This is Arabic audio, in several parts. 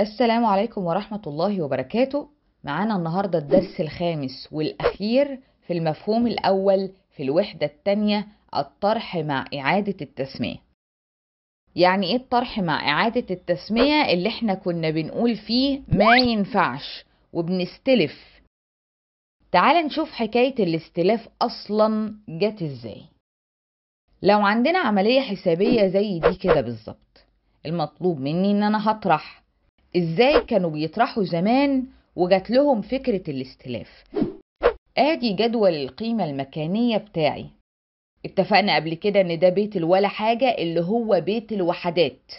السلام عليكم ورحمة الله وبركاته معانا النهاردة الدرس الخامس والأخير في المفهوم الأول في الوحدة الثانية الطرح مع إعادة التسمية يعني إيه الطرح مع إعادة التسمية اللي إحنا كنا بنقول فيه ما ينفعش وبنستلف تعال نشوف حكاية الاستلاف أصلا جت إزاي لو عندنا عملية حسابية زي دي كده بالظبط المطلوب مني إن أنا هطرح ازاي كانوا بيطرحوا زمان وجات لهم فكرة الاستلاف ادي جدول القيمة المكانية بتاعي اتفقنا قبل كده ان ده بيت الولا حاجة اللي هو بيت الوحدات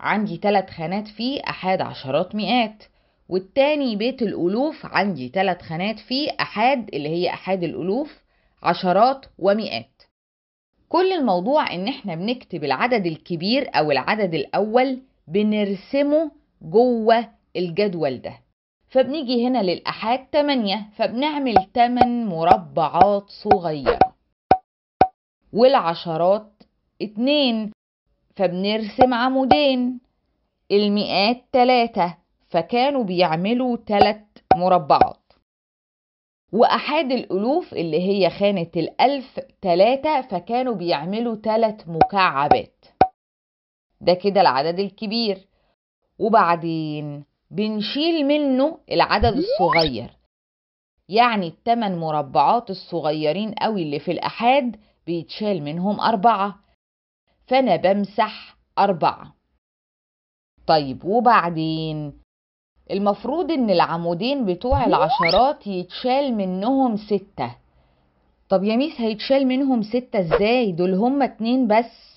عندي تلات خانات فيه احاد عشرات مئات والتاني بيت الالوف عندي تلات خانات فيه احاد اللي هي احاد الالوف عشرات ومئات كل الموضوع ان احنا بنكتب العدد الكبير او العدد الاول بنرسمه جوه الجدول ده فبنيجي هنا للأحاد 8 فبنعمل 8 مربعات صغيرة والعشرات 2 فبنرسم عمودين المئات 3 فكانوا بيعملوا 3 مربعات وأحاد الألوف اللي هي خانة الألف 3 فكانوا بيعملوا 3 مكعبات ده كده العدد الكبير وبعدين بنشيل منه العدد الصغير يعني التمن مربعات الصغيرين قوي اللي في الأحاد بيتشال منهم أربعة فأنا بمسح أربعة طيب وبعدين المفروض إن العمودين بتوع العشرات يتشال منهم ستة طب يا ميس هيتشال منهم ستة إزاي دول هما اتنين بس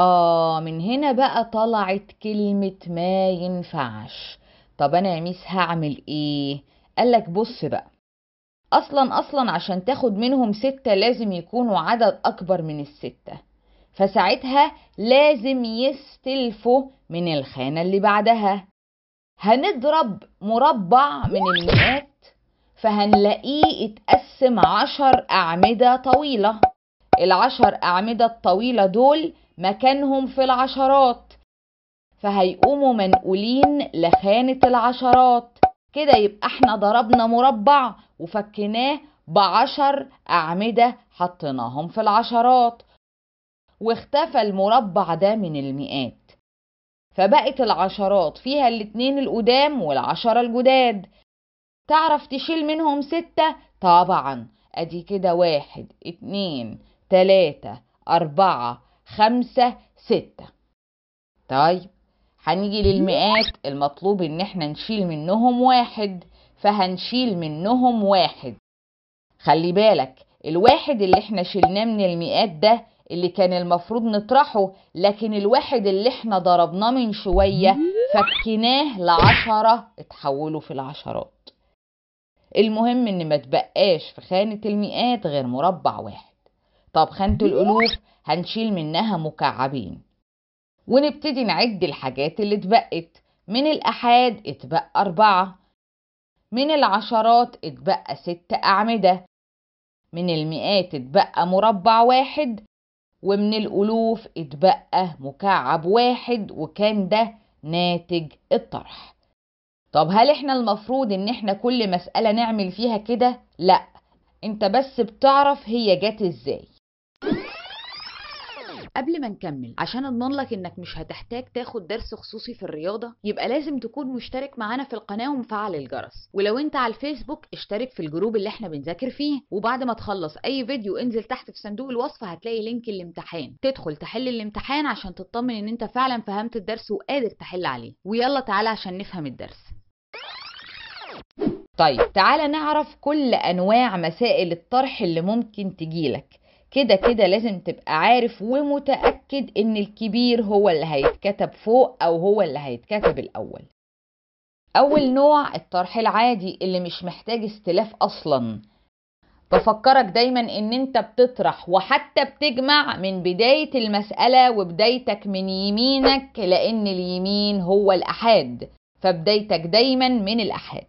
آه من هنا بقى طلعت كلمة ما ينفعش طب أنا يا ميس هعمل إيه؟ قالك بص بقى أصلا أصلا عشان تاخد منهم ستة لازم يكونوا عدد أكبر من الستة فساعتها لازم يستلفوا من الخانة اللي بعدها هنضرب مربع من المئات فهنلاقيه اتقسم عشر أعمدة طويلة العشر أعمدة الطويلة دول مكانهم في العشرات فهيقوموا منقولين لخانة العشرات كده يبقى احنا ضربنا مربع وفكناه بعشر أعمدة حطيناهم في العشرات واختفى المربع ده من المئات فبقت العشرات فيها الاتنين القدام والعشرة الجداد تعرف تشيل منهم ستة طبعا ادي كده واحد اتنين تلاتة اربعة خمسة ستة طيب هنيجي للمئات المطلوب ان احنا نشيل منهم واحد فهنشيل منهم واحد خلي بالك الواحد اللي احنا شلناه من المئات ده اللي كان المفروض نطرحه لكن الواحد اللي احنا ضربناه من شوية فكناه لعشرة اتحولوا في العشرات المهم ان ما تبقاش في خانة المئات غير مربع واحد طب خانة الألوف هنشيل منها مكعبين ونبتدي نعد الحاجات اللي اتبقت من الأحاد اتبقى أربعة من العشرات اتبقى ست أعمدة من المئات اتبقى مربع واحد ومن الألوف اتبقى مكعب واحد وكان ده ناتج الطرح طب هل احنا المفروض ان احنا كل مسألة نعمل فيها كده؟ لأ انت بس بتعرف هي جت ازاي قبل ما نكمل عشان اضمن لك انك مش هتحتاج تاخد درس خصوصي في الرياضه يبقى لازم تكون مشترك معانا في القناه ومفعل الجرس ولو انت على الفيسبوك اشترك في الجروب اللي احنا بنذاكر فيه وبعد ما تخلص اي فيديو انزل تحت في صندوق الوصف هتلاقي لينك الامتحان تدخل تحل الامتحان عشان تطمن ان انت فعلا فهمت الدرس وقادر تحل عليه ويلا تعالى عشان نفهم الدرس طيب تعالى نعرف كل انواع مسائل الطرح اللي ممكن تجيلك كده كده لازم تبقى عارف ومتأكد ان الكبير هو اللي هيتكتب فوق او هو اللي هيتكتب الاول اول نوع الطرح العادي اللي مش محتاج استلاف اصلا بفكرك دايما ان انت بتطرح وحتى بتجمع من بداية المسألة وبدايتك من يمينك لان اليمين هو الاحاد فبدايتك دايما من الاحاد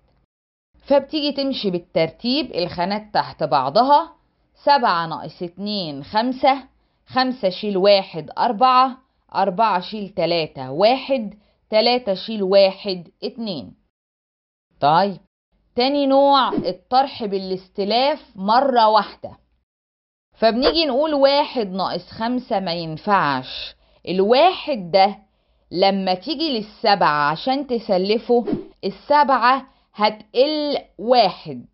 فبتيجي تمشي بالترتيب الخانات تحت بعضها سبعة ناقص اتنين خمسة خمسة شيل واحد أربعة أربعة شيل تلاتة واحد تلاتة شيل واحد اتنين طيب تاني نوع الطرح بالاستلاف مرة واحدة فبنيجي نقول واحد ناقص خمسة ما ينفعش الواحد ده لما تيجي للسبعة عشان تسلفه السبعة هتقل واحد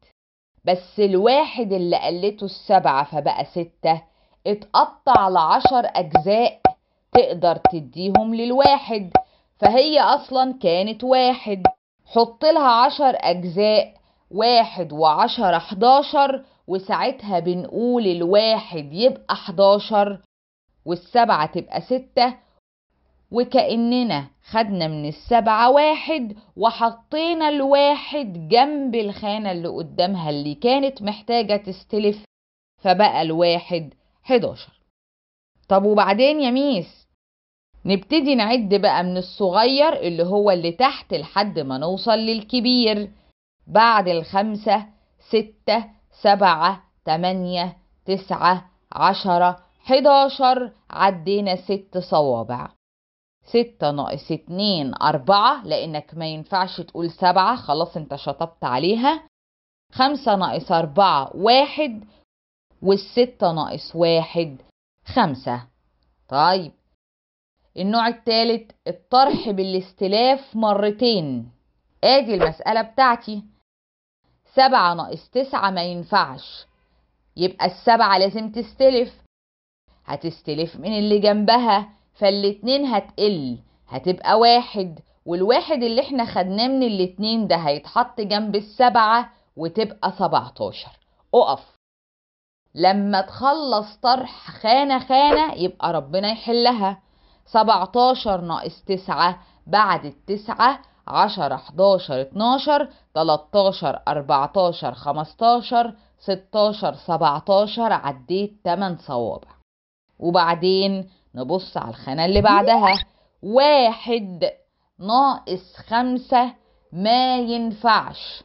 بس الواحد اللي قلته السبعة فبقى ستة اتقطع لعشر أجزاء تقدر تديهم للواحد فهي أصلا كانت واحد حط لها عشر أجزاء واحد وعشرة حداشر وساعتها بنقول الواحد يبقى حداشر والسبعة تبقى ستة وكأننا خدنا من السبعة واحد وحطينا الواحد جنب الخانة اللي قدامها اللي كانت محتاجة تستلف فبقى الواحد 11 طب وبعدين يا ميس نبتدي نعد بقى من الصغير اللي هو اللي تحت لحد ما نوصل للكبير بعد الخمسة ستة سبعة تمانية تسعة عشرة حداشر عدينا ست صوابع ستة ناقص اتنين أربعة لأنك ما ينفعش تقول سبعة خلاص أنت شطبت عليها خمسة ناقص أربعة واحد والستة ناقص واحد خمسة طيب النوع الثالث الطرح بالاستلاف مرتين ادي المسألة بتاعتي سبعة ناقص تسعة ما ينفعش يبقى السبعة لازم تستلف هتستلف من اللي جنبها فالاتنين هتقل هتبقى واحد والواحد اللي احنا خدناه من الاتنين ده هيتحط جنب السبعة وتبقى سبعتاشر اقف لما تخلص طرح خانة خانة يبقى ربنا يحلها سبعتاشر ناقص تسعة بعد التسعة عشرة حداشر اتناشر تلاتاشر اربعتاشر خمستاشر ستاشر سبعتاشر عديت تمن صوابع وبعدين نبص على الخانة اللي بعدها واحد ناقص خمسة ما ينفعش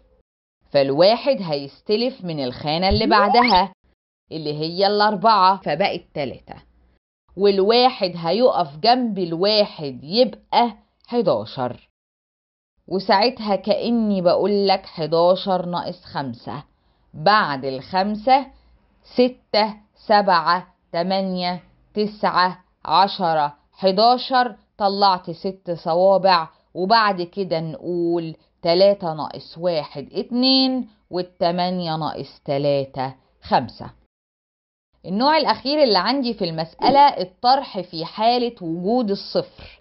فالواحد هيستلف من الخانة اللي بعدها اللي هي الأربعة فبقت تلاتة والواحد هيقف جنب الواحد يبقى حداشر وساعتها كأني بقولك حداشر ناقص خمسة بعد الخمسة ستة سبعة تمانية تسعة عشرة حداشر طلعت ست صوابع وبعد كده نقول تلاتة ناقص واحد اتنين والتمانية ناقص تلاتة خمسة النوع الأخير اللي عندي في المسألة الطرح في حالة وجود الصفر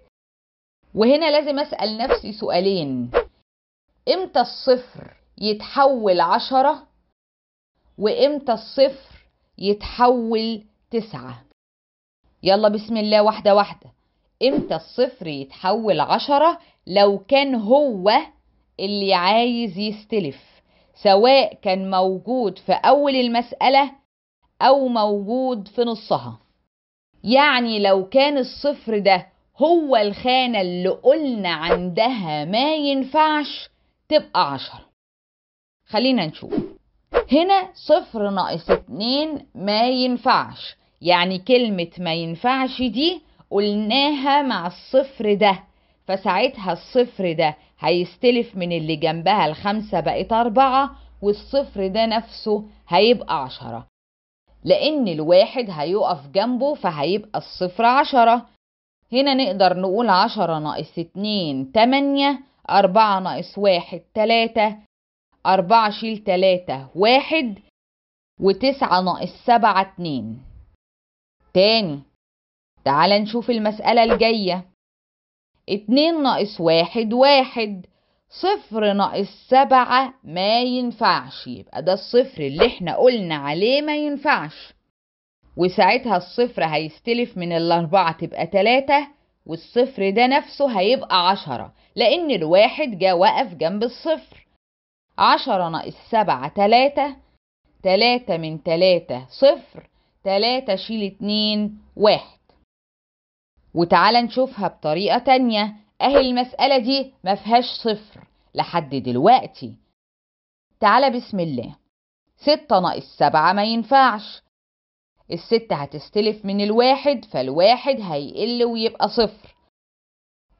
وهنا لازم أسأل نفسي سؤالين إمتى الصفر يتحول عشرة وإمتى الصفر يتحول تسعة يلا بسم الله واحدة واحدة امتى الصفر يتحول عشرة لو كان هو اللي عايز يستلف سواء كان موجود في أول المسألة أو موجود في نصها يعني لو كان الصفر ده هو الخانة اللي قلنا عندها ما ينفعش تبقى عشرة خلينا نشوف هنا صفر ناقص اتنين ما ينفعش يعني كلمة ما ينفعش دي قلناها مع الصفر ده فساعتها الصفر ده هيستلف من اللي جنبها الخمسة بقت أربعة والصفر ده نفسه هيبقى عشرة لأن الواحد هيقف جنبه فهيبقى الصفر عشرة هنا نقدر نقول عشرة ناقص اتنين تمانية أربعة ناقص واحد تلاتة أربعة شيل تلاتة واحد وتسعة ناقص سبعة اتنين تاني تعال نشوف المسألة الجاية اتنين ناقص واحد واحد صفر ناقص سبعة ما ينفعش يبقى ده الصفر اللي احنا قلنا عليه ما ينفعش وساعتها الصفر هيستلف من الأربعة تبقى تلاتة والصفر ده نفسه هيبقى عشرة لأن الواحد جا وقف جنب الصفر عشرة ناقص سبعة تلاتة تلاتة من تلاتة صفر 3 شيل اتنين واحد وتعالى نشوفها بطريقة تانية اهي المسألة دي مفيهاش صفر لحد دلوقتي تعالى بسم الله ستة ناقص سبعة ما ينفعش الستة هتستلف من الواحد فالواحد هيقل ويبقى صفر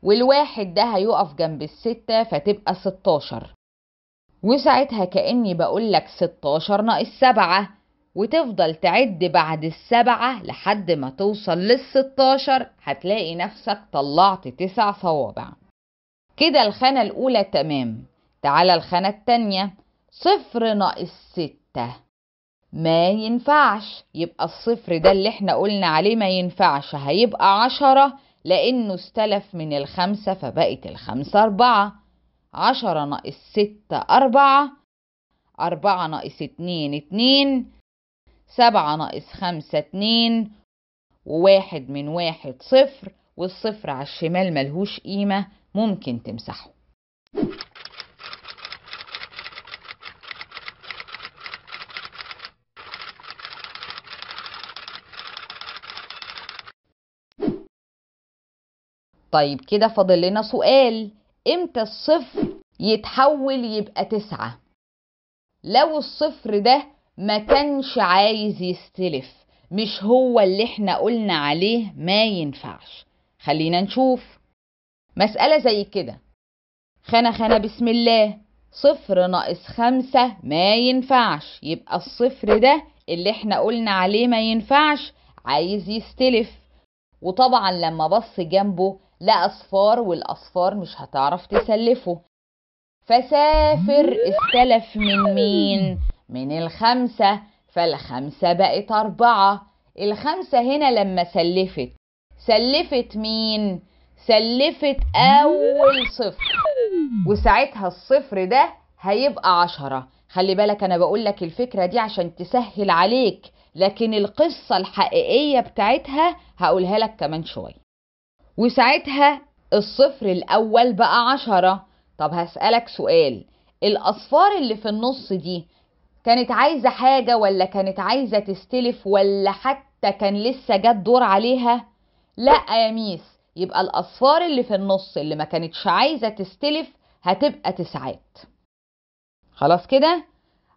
والواحد ده هيقف جنب الستة فتبقى ستاشر وساعتها كأني بقولك ستاشر ناقص سبعة وتفضل تعد بعد السبعة لحد ما توصل للستاشر هتلاقي نفسك طلعت تسع صوابع كده الخانة الأولى تمام تعالى الخانة التانية صفر ناقص ستة ما ينفعش يبقى الصفر ده اللي احنا قلنا عليه ما ينفعش هيبقى عشرة لأنه استلف من الخمسة فبقت الخمسة أربعة عشرة ناقص ستة أربعة أربعة ناقص اتنين اتنين سبعة ناقص خمسة اتنين وواحد من واحد صفر والصفر على الشمال ملهوش قيمة ممكن تمسحه طيب كده فاضل لنا سؤال امتى الصفر يتحول يبقى تسعة لو الصفر ده ما كانش عايز يستلف مش هو اللي احنا قلنا عليه ما ينفعش خلينا نشوف مسألة زي كده خانة خانة بسم الله صفر ناقص خمسة ما ينفعش يبقى الصفر ده اللي احنا قلنا عليه ما ينفعش عايز يستلف وطبعا لما بص جنبه لقى اصفار والاصفار مش هتعرف تسلفه فسافر استلف من مين من الخمسة فالخمسة بقت أربعة الخمسة هنا لما سلفت سلفت مين؟ سلفت أول صفر وساعتها الصفر ده هيبقى عشرة خلي بالك أنا بقولك الفكرة دي عشان تسهل عليك لكن القصة الحقيقية بتاعتها هقولها لك كمان شوية وساعتها الصفر الأول بقى عشرة طب هسألك سؤال الأصفار اللي في النص دي كانت عايزة حاجة ولا كانت عايزة تستلف ولا حتى كان لسه جت دور عليها لا يا ميس يبقى الأصفار اللي في النص اللي ما كانتش عايزة تستلف هتبقى تسعات خلاص كده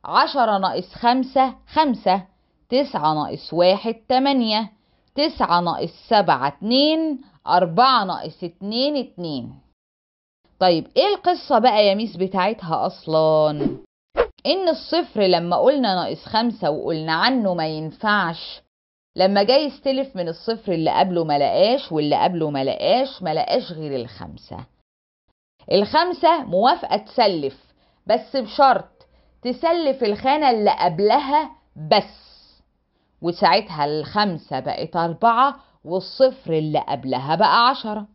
عشرة ناقص خمسة خمسة تسعة ناقص واحد تمانية تسعة ناقص سبعة اتنين أربعة ناقص اتنين اتنين طيب ايه القصة بقى يا ميس بتاعتها أصلا ان الصفر لما قلنا ناقص خمسة وقلنا عنه ما ينفعش لما جاي يستلف من الصفر اللي قبله ما لقاش واللي قبله ما لقاش ما لقاش غير الخمسة الخمسة موافقة تسلف بس بشرط تسلف الخانة اللي قبلها بس وساعتها الخمسة بقت أربعة والصفر اللي قبلها بقى عشرة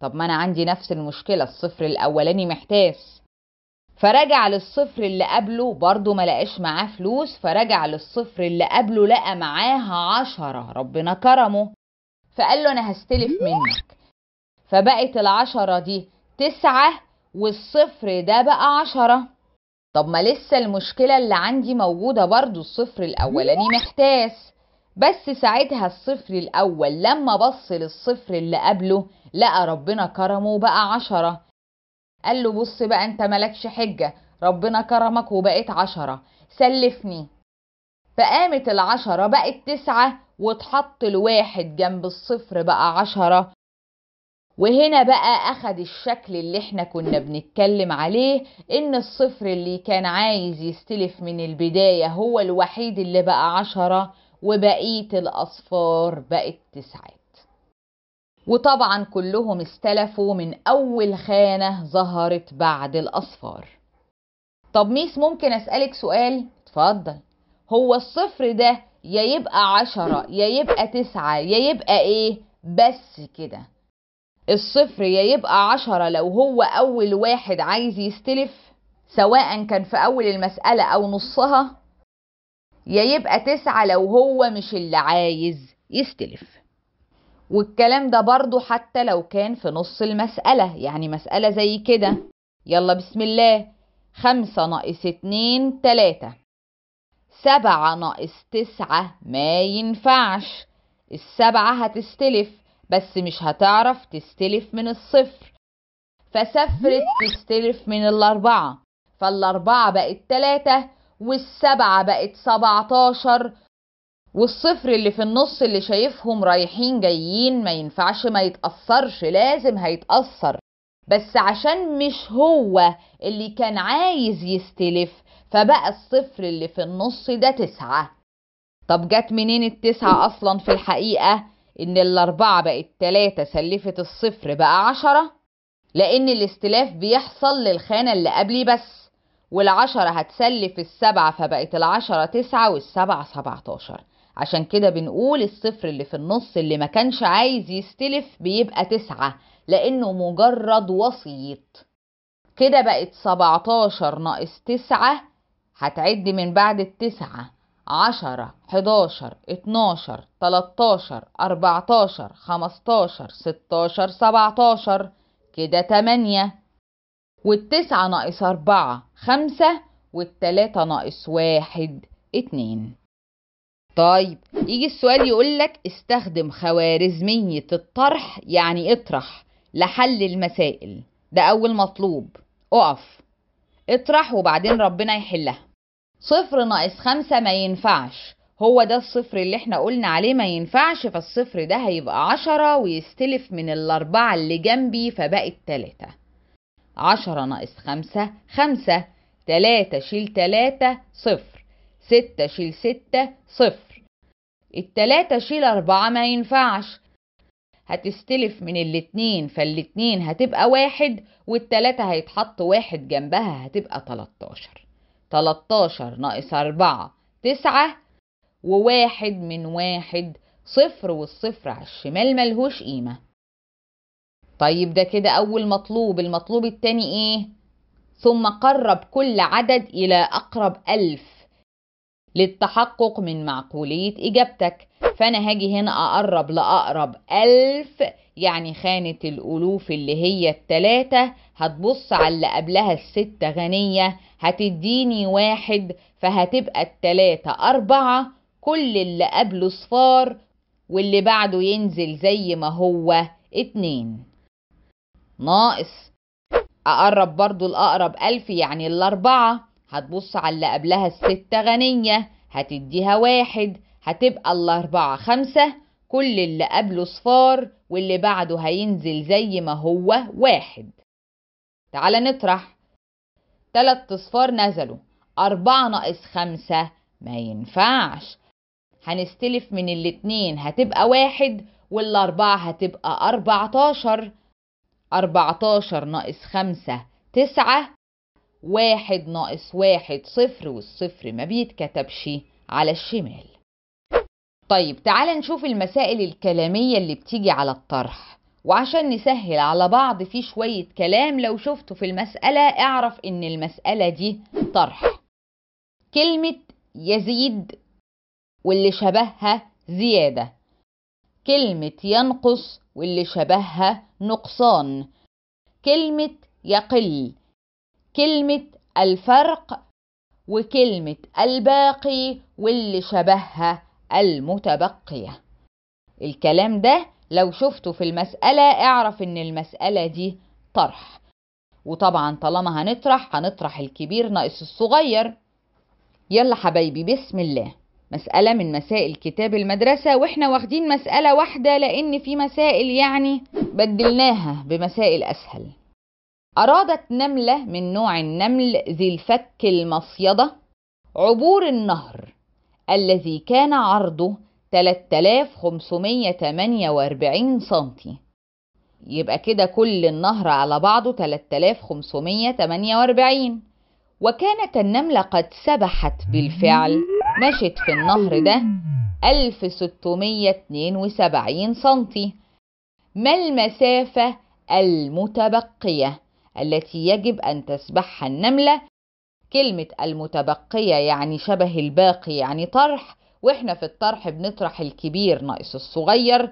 طب ما أنا عندي نفس المشكلة الصفر الأولاني محتاس فرجع للصفر اللي قبله برضه ما لقاش معاه فلوس فرجع للصفر اللي قبله لقى معاها عشرة ربنا كرمه فقال له أنا هستلف منك فبقت العشرة دي تسعة والصفر ده بقى عشرة طب ما لسه المشكلة اللي عندي موجودة برضه الصفر الأولاني محتاس بس ساعتها الصفر الأول لما بص للصفر اللي قبله لقى ربنا كرمه بقى عشرة قال له بص بقى انت ملكش حجة ربنا كرمك وبقيت عشرة سلفني فقامت العشرة بقت تسعة واتحط الواحد جنب الصفر بقى عشرة وهنا بقى أخد الشكل اللي احنا كنا بنتكلم عليه إن الصفر اللي كان عايز يستلف من البداية هو الوحيد اللي بقى عشرة وبقية الأصفار بقت تسعات وطبعا كلهم استلفوا من أول خانة ظهرت بعد الأصفار طب ميس ممكن أسألك سؤال؟ اتفضل هو الصفر ده يا يبقى عشرة يا يبقى تسعة يا يبقى ايه بس كده الصفر يا يبقى عشرة لو هو أول واحد عايز يستلف سواء كان في أول المسألة أو نصها يا يبقى تسعة لو هو مش اللي عايز يستلف والكلام ده برضو حتى لو كان في نص المسألة يعني مسألة زي كده يلا بسم الله خمسة ناقص اتنين تلاتة سبعة ناقص تسعة ما ينفعش السبعة هتستلف بس مش هتعرف تستلف من الصفر فسفرت تستلف من الأربعة فالأربعة بقت تلاتة والسبعة بقت سبعتاشر والصفر اللي في النص اللي شايفهم رايحين جايين ما ينفعش ما يتأثرش لازم هيتأثر بس عشان مش هو اللي كان عايز يستلف فبقى الصفر اللي في النص ده تسعة طب جت منين التسعة أصلا في الحقيقة إن الأربعة بقت تلاتة سلفت الصفر بقى عشرة لأن الاستلاف بيحصل للخانة اللي قبلي بس والعشرة هتسلف السبعة فبقت العشرة تسعة والسبعة سبعتاشر عشان كده بنقول الصفر اللي في النص اللي ما كانش عايز يستلف بيبقى تسعة لأنه مجرد وسيط كده بقت سبعتاشر ناقص تسعة هتعد من بعد التسعة عشرة حداشر اتناشر تلاتاشر أربعتاشر خمستاشر ستاشر سبعتاشر كده تمانية والتسعة ناقص أربعة خمسة والتلاتة ناقص واحد اتنين طيب يجي السؤال يقول لك استخدم خوارزمية الطرح يعني اطرح لحل المسائل ده أول مطلوب اقف اطرح وبعدين ربنا يحلها صفر ناقص خمسة ما ينفعش هو ده الصفر اللي احنا قلنا عليه ما ينفعش فالصفر ده هيبقى عشرة ويستلف من الأربعة اللي جنبي فبقت تلاتة عشرة ناقص خمسة خمسة تلاتة شيل تلاتة صفر ستة شيل ستة صفر التلاتة شيل أربعة ما ينفعش هتستلف من الاتنين فالاتنين هتبقى واحد والتلاتة هيتحط واحد جنبها هتبقى تلاتاشر تلاتاشر ناقص أربعة تسعة وواحد من واحد صفر والصفر على الشمال ملهوش قيمة طيب ده كده أول مطلوب المطلوب التاني إيه؟ ثم قرب كل عدد إلى أقرب ألف للتحقق من معقولية إجابتك فأنا هاجي هنا أقرب لأقرب ألف يعني خانة الألوف اللي هي التلاتة هتبص على اللي قبلها الستة غنية هتديني واحد فهتبقى التلاتة أربعة كل اللي قبله صفار واللي بعده ينزل زي ما هو اتنين ناقص أقرب برضو الأقرب ألف يعني الأربعة هتبص على اللي قبلها الستة غنية هتديها واحد هتبقى الأربعة خمسة كل اللي قبله صفار واللي بعده هينزل زي ما هو واحد تعال نطرح تلات صفار نزلوا أربعة ناقص خمسة ما ينفعش هنستلف من الاتنين هتبقى واحد والأربعة هتبقى أربعتاشر أربعتاشر ناقص خمسة تسعة واحد ناقص واحد صفر والصفر ما بيتكتبش على الشمال طيب تعال نشوف المسائل الكلامية اللي بتيجي على الطرح وعشان نسهل على بعض في شوية كلام لو شفته في المسألة اعرف ان المسألة دي طرح كلمة يزيد واللي شبهها زيادة كلمة ينقص واللي شبهها نقصان كلمة يقل كلمة الفرق وكلمة الباقي واللي شبهها المتبقية الكلام ده لو شفته في المسألة اعرف ان المسألة دي طرح وطبعا طالما هنطرح هنطرح الكبير ناقص الصغير يلا حبايبي بسم الله مسألة من مسائل كتاب المدرسة واحنا واخدين مسألة واحدة لأن في مسائل يعني بدلناها بمسائل أسهل أرادت نملة من نوع النمل ذي الفك المصيدة عبور النهر الذي كان عرضه 3548 سنتي يبقى كده كل النهر على بعضه 3548 وكانت النملة قد سبحت بالفعل مشت في النهر ده 1672 سنتي ما المسافة المتبقية التي يجب أن تسبحها النملة كلمة المتبقية يعني شبه الباقي يعني طرح وإحنا في الطرح بنطرح الكبير ناقص الصغير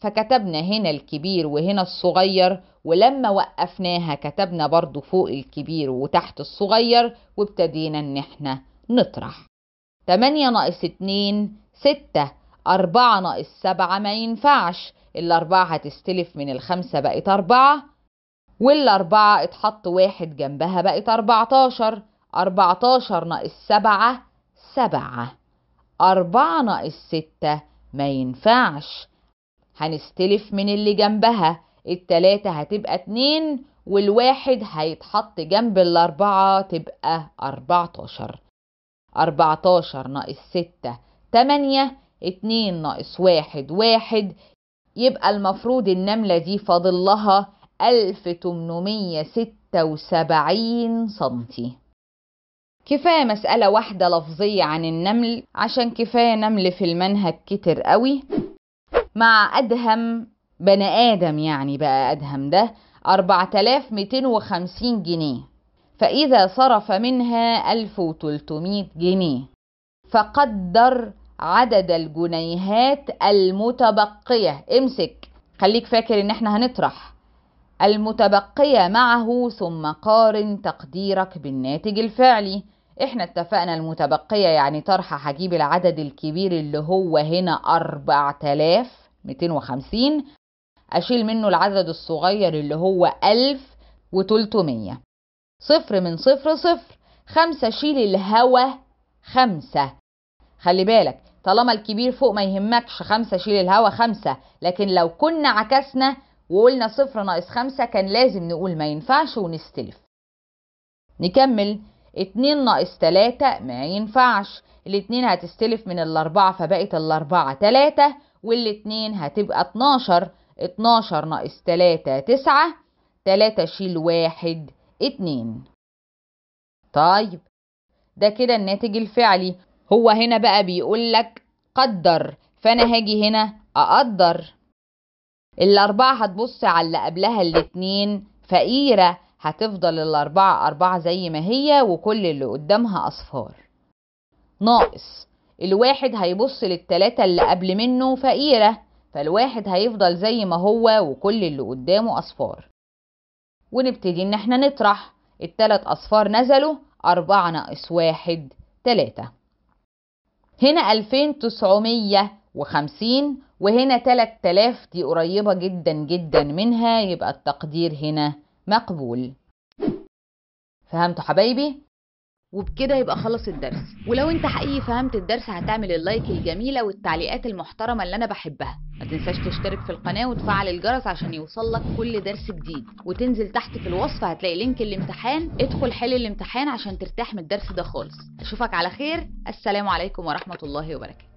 فكتبنا هنا الكبير وهنا الصغير ولما وقفناها كتبنا برضو فوق الكبير وتحت الصغير وابتدينا ان احنا نطرح 8 ناقص 2 6 4 ناقص 7 ما ينفعش الأربعة هتستلف من الخمسة بقت أربعة والأربعة اتحط واحد جنبها بقت أربعتاشر أربعتاشر ناقص سبعة سبعة أربعة ناقص ستة ما ينفعش هنستلف من اللي جنبها التلاتة هتبقى اتنين والواحد هيتحط جنب الأربعة تبقى أربعتاشر أربعتاشر ناقص ستة تمانية اتنين ناقص واحد واحد يبقى المفروض النملة دي فاضل لها 1876 سنتي كفاية مسألة واحدة لفظية عن النمل عشان كفاية نمل في المنهج كتر قوي مع أدهم بني آدم يعني بقى أدهم ده 4250 جنيه فإذا صرف منها 1300 جنيه فقدر عدد الجنيهات المتبقية امسك خليك فاكر ان احنا هنطرح المتبقية معه ثم قارن تقديرك بالناتج الفعلي احنا اتفقنا المتبقية يعني طرحة هجيب العدد الكبير اللي هو هنا 4250 أشيل منه العدد الصغير اللي هو 1300 صفر من صفر صفر خمسة شيل الهوا خمسة خلي بالك طالما الكبير فوق ما يهمكش خمسة شيل الهوا خمسة لكن لو كنا عكسنا وقلنا صفر ناقص خمسة كان لازم نقول ما ينفعش ونستلف نكمل اتنين ناقص تلاتة ما ينفعش الاتنين هتستلف من الاربعة فبقت الاربعة تلاتة والاتنين هتبقى اتناشر اتناشر ناقص تلاتة تسعة تلاتة شيل واحد اتنين طيب ده كده الناتج الفعلي هو هنا بقى بيقولك قدر فانا هاجي هنا اقدر الأربعة هتبص على اللي قبلها الاتنين فقيرة هتفضل الأربعة أربعة زي ما هي وكل اللي قدامها أصفار ناقص الواحد هيبص للتلاتة اللي قبل منه فقيرة فالواحد هيفضل زي ما هو وكل اللي قدامه أصفار ونبتدي إن احنا نطرح التلات أصفار نزلوا أربعة ناقص واحد تلاتة هنا ألفين تسعمية وخمسين وهنا تلات تلاف دي قريبة جدا جدا منها يبقى التقدير هنا مقبول فهمتوا حبايبي؟ وبكده يبقى خلص الدرس ولو انت حقيقي فهمت الدرس هتعمل اللايك الجميله والتعليقات المحترمه اللي انا بحبها ما تنساش تشترك في القناه وتفعل الجرس عشان يوصلك كل درس جديد وتنزل تحت في الوصف هتلاقي لينك الامتحان ادخل حل الامتحان عشان ترتاح من الدرس ده خالص اشوفك على خير السلام عليكم ورحمه الله وبركاته